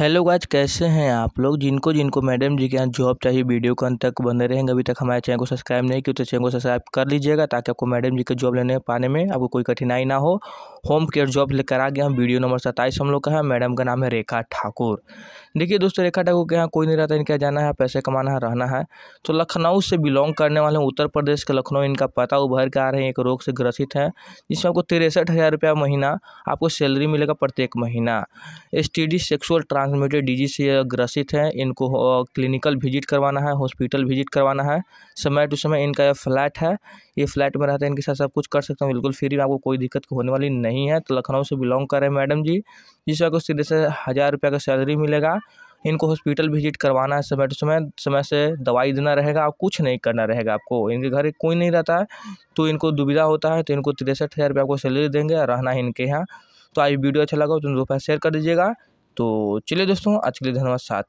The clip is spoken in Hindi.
हेलो गाज कैसे हैं आप लोग जिनको जिनको मैडम जी के यहाँ जॉब चाहिए वीडियो को अंत तक बने रहेंगे अभी तक हमारे चैनल को सब्सक्राइब नहीं किया तो चैनल को सब्सक्राइब कर लीजिएगा ताकि आपको मैडम जी के जॉब लेने पाने में आपको कोई कठिनाई ना हो होम केयर जॉब लेकर आ गया हम वीडियो नंबर सत्ताईस हम लोग का है मैडम का नाम है रेखा ठाकुर देखिए दोस्तों रेखा ठाकुर के यहाँ कोई नहीं रहता इनके जाना है पैसे कमाना है रहना है तो लखनऊ से बिलोंग करने वाले हैं उत्तर प्रदेश के लखनऊ इनका पता उभर के आ रहे हैं एक रोग से ग्रसित है जिसमें आपको तिरसठ हज़ार रुपया महीना आपको सैलरी मिलेगा प्रत्येक महीना S T D sexual trans transmitted disease से ग्रसित हैं इनको क्लिनिकल विजिट करवाना है हॉस्पिटल विजिट करवाना है समय टू समय इनका यह फ्लैट है ये फ्लैट में रहते हैं इनके साथ सब कुछ कर सकते हैं बिल्कुल फ्री में आपको कोई दिक्कत होने वाली नहीं है तो लखनऊ से बिलोंग कर रहे हैं मैडम जी जिस आपको सीधे से हज़ार रुपये का सैलरी मिलेगा इनको हॉस्पिटल विजिट करवाना है समय टू समय समय से दवाई देना रहेगा और कुछ नहीं करना रहेगा आपको इनके घर कोई नहीं रहता है तो इनको दुविधा होता है तो इनको तिरसठ हज़ार रुपये आपको सैलरी देंगे और रहना है इनके यहाँ तो आज वीडियो अच्छा लगा तो दोपहर शेयर कर दीजिएगा तो चलिए दोस्तों आज के लिए धन्यवाद साथ